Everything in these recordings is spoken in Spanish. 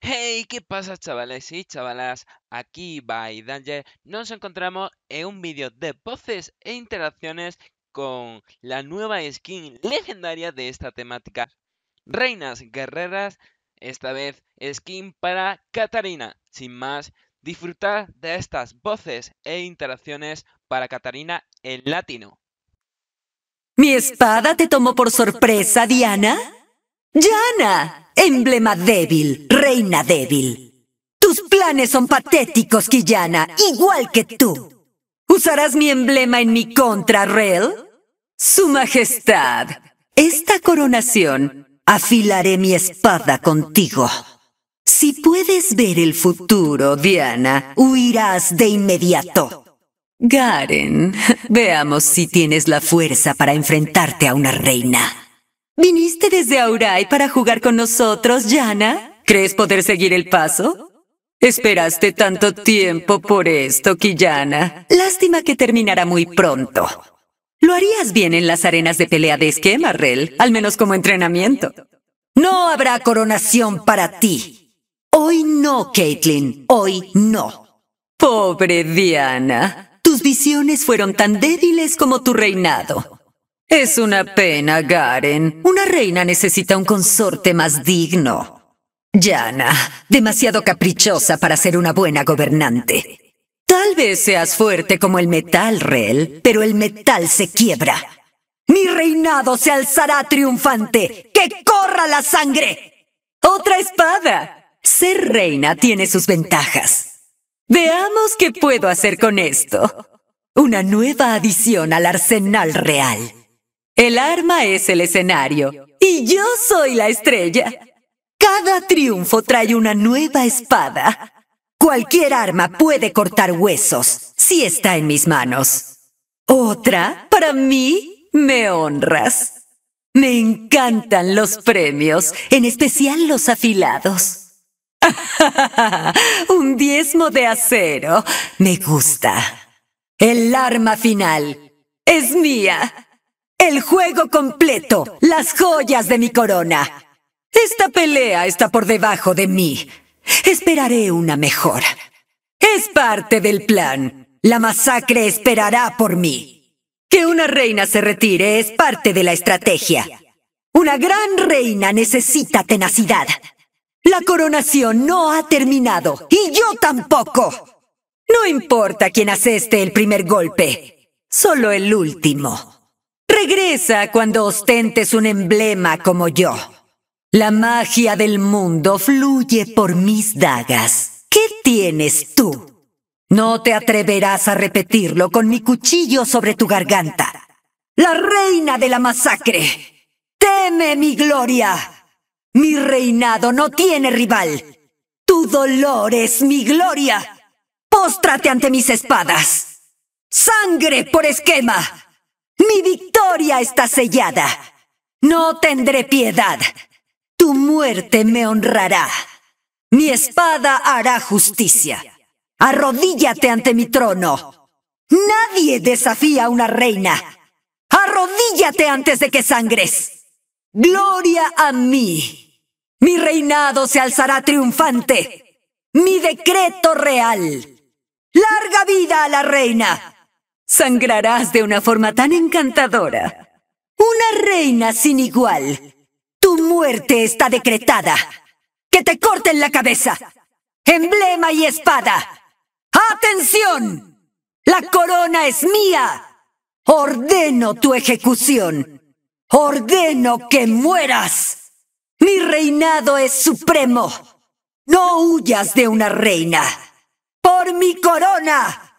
Hey, ¿qué pasa chavales y chavalas? Aquí by Danger nos encontramos en un vídeo de voces e interacciones con la nueva skin legendaria de esta temática. Reinas guerreras, esta vez skin para Katarina. Sin más, disfrutar de estas voces e interacciones para Catarina en latino. ¿Mi espada te tomó por sorpresa, Diana? Diana, emblema débil, reina débil. Tus planes son patéticos, Quillana, igual que tú. ¿Usarás mi emblema en mi contra, Su Majestad, esta coronación, afilaré mi espada contigo. Si puedes ver el futuro, Diana, huirás de inmediato. Garen, veamos si tienes la fuerza para enfrentarte a una reina. ¿Viniste desde Aurai para jugar con nosotros, Yana? ¿Crees poder seguir el paso? Esperaste tanto tiempo por esto, Kiyana. Lástima que terminará muy pronto. Lo harías bien en las arenas de pelea de esquema, al menos como entrenamiento. No habrá coronación para ti. Hoy no, Caitlin. Hoy no. Pobre Diana visiones fueron tan débiles como tu reinado. Es una pena, Garen. Una reina necesita un consorte más digno. llana demasiado caprichosa para ser una buena gobernante. Tal vez seas fuerte como el metal, Rel, pero el metal se quiebra. Mi reinado se alzará triunfante. ¡Que corra la sangre! ¡Otra espada! Ser reina tiene sus ventajas. Veamos qué puedo hacer con esto. Una nueva adición al arsenal real. El arma es el escenario y yo soy la estrella. Cada triunfo trae una nueva espada. Cualquier arma puede cortar huesos si está en mis manos. Otra, para mí, me honras. Me encantan los premios, en especial los afilados. Un diezmo de acero. Me gusta. El arma final es mía. El juego completo, las joyas de mi corona. Esta pelea está por debajo de mí. Esperaré una mejor. Es parte del plan. La masacre esperará por mí. Que una reina se retire es parte de la estrategia. Una gran reina necesita tenacidad. La coronación no ha terminado, y yo tampoco. No importa quién aseste el primer golpe, solo el último. Regresa cuando ostentes un emblema como yo. La magia del mundo fluye por mis dagas. ¿Qué tienes tú? No te atreverás a repetirlo con mi cuchillo sobre tu garganta. La reina de la masacre. Teme mi gloria. Mi reinado no tiene rival. Tu dolor es mi gloria. Póstrate ante mis espadas. Sangre por esquema. Mi victoria está sellada. No tendré piedad. Tu muerte me honrará. Mi espada hará justicia. Arrodíllate ante mi trono. Nadie desafía a una reina. Arrodíllate antes de que sangres. Gloria a mí. Mi reinado se alzará triunfante. Mi decreto real. ¡Larga vida a la reina! Sangrarás de una forma tan encantadora. Una reina sin igual. Tu muerte está decretada. ¡Que te corten la cabeza! ¡Emblema y espada! ¡Atención! ¡La corona es mía! Ordeno tu ejecución. Ordeno que mueras. Mi reinado es supremo. No huyas de una reina. ¡Por mi corona!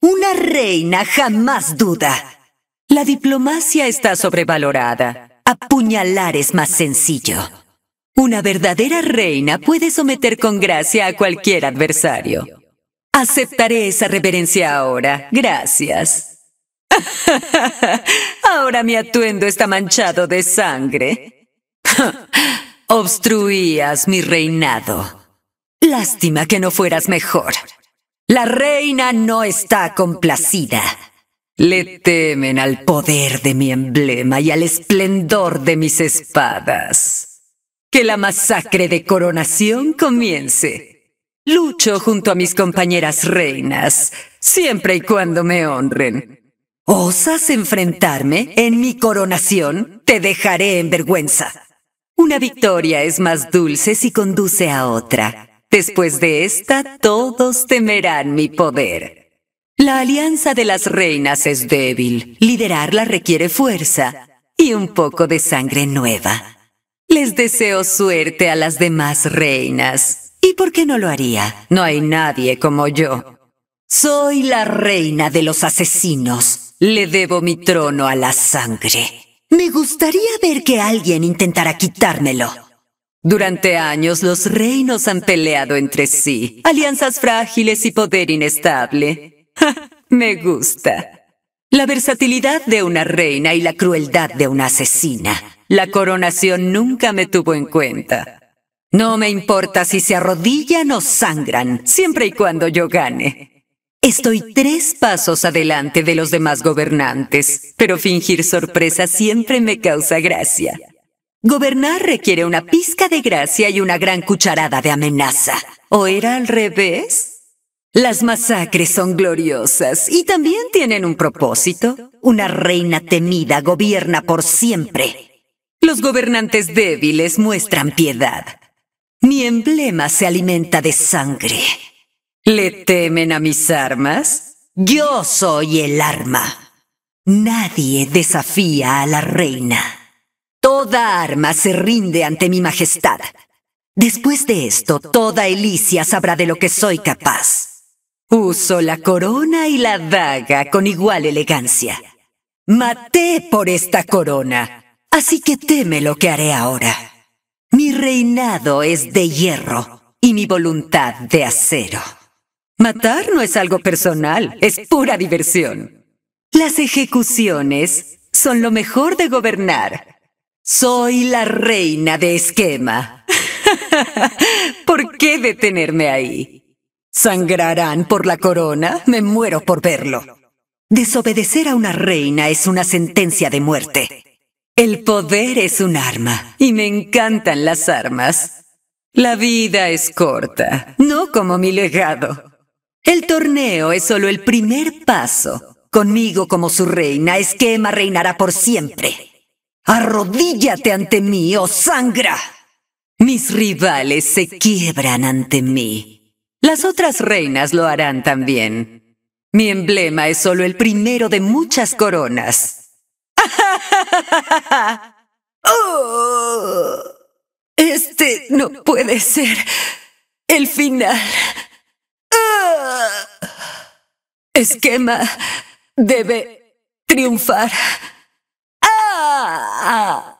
Una reina jamás duda. La diplomacia está sobrevalorada. Apuñalar es más sencillo. Una verdadera reina puede someter con gracia a cualquier adversario. Aceptaré esa reverencia ahora. Gracias. Ahora mi atuendo está manchado de sangre. Obstruías mi reinado. Lástima que no fueras mejor. La reina no está complacida. Le temen al poder de mi emblema y al esplendor de mis espadas. Que la masacre de coronación comience. Lucho junto a mis compañeras reinas, siempre y cuando me honren. ¿Osas enfrentarme en mi coronación? Te dejaré en vergüenza. Una victoria es más dulce si conduce a otra. Después de esta todos temerán mi poder. La alianza de las reinas es débil, liderarla requiere fuerza y un poco de sangre nueva. Les deseo suerte a las demás reinas. ¿Y por qué no lo haría? No hay nadie como yo. Soy la reina de los asesinos. Le debo mi trono a la sangre. Me gustaría ver que alguien intentara quitármelo. Durante años los reinos han peleado entre sí, alianzas frágiles y poder inestable. Me gusta. La versatilidad de una reina y la crueldad de una asesina. La coronación nunca me tuvo en cuenta. No me importa si se arrodillan o sangran, siempre y cuando yo gane. Estoy tres pasos adelante de los demás gobernantes, pero fingir sorpresa siempre me causa gracia. Gobernar requiere una pizca de gracia y una gran cucharada de amenaza. ¿O era al revés? Las masacres son gloriosas y también tienen un propósito. Una reina temida gobierna por siempre. Los gobernantes débiles muestran piedad. Mi emblema se alimenta de sangre. ¿Le temen a mis armas? Yo soy el arma. Nadie desafía a la reina. Toda arma se rinde ante mi majestad. Después de esto, toda Elicia sabrá de lo que soy capaz. Uso la corona y la daga con igual elegancia. Maté por esta corona, así que teme lo que haré ahora. Mi reinado es de hierro y mi voluntad de acero. Matar no es algo personal, es pura diversión. Las ejecuciones son lo mejor de gobernar. Soy la reina de esquema. ¿Por qué detenerme ahí? ¿Sangrarán por la corona? Me muero por verlo. Desobedecer a una reina es una sentencia de muerte. El poder es un arma, y me encantan las armas. La vida es corta, no como mi legado. El torneo es solo el primer paso. Conmigo como su reina, esquema reinará por siempre. Arrodíllate ante mí, oh sangra. Mis rivales se quiebran ante mí. Las otras reinas lo harán también. Mi emblema es solo el primero de muchas coronas. Oh, este no puede ser el final. Ah, esquema debe triunfar. 啊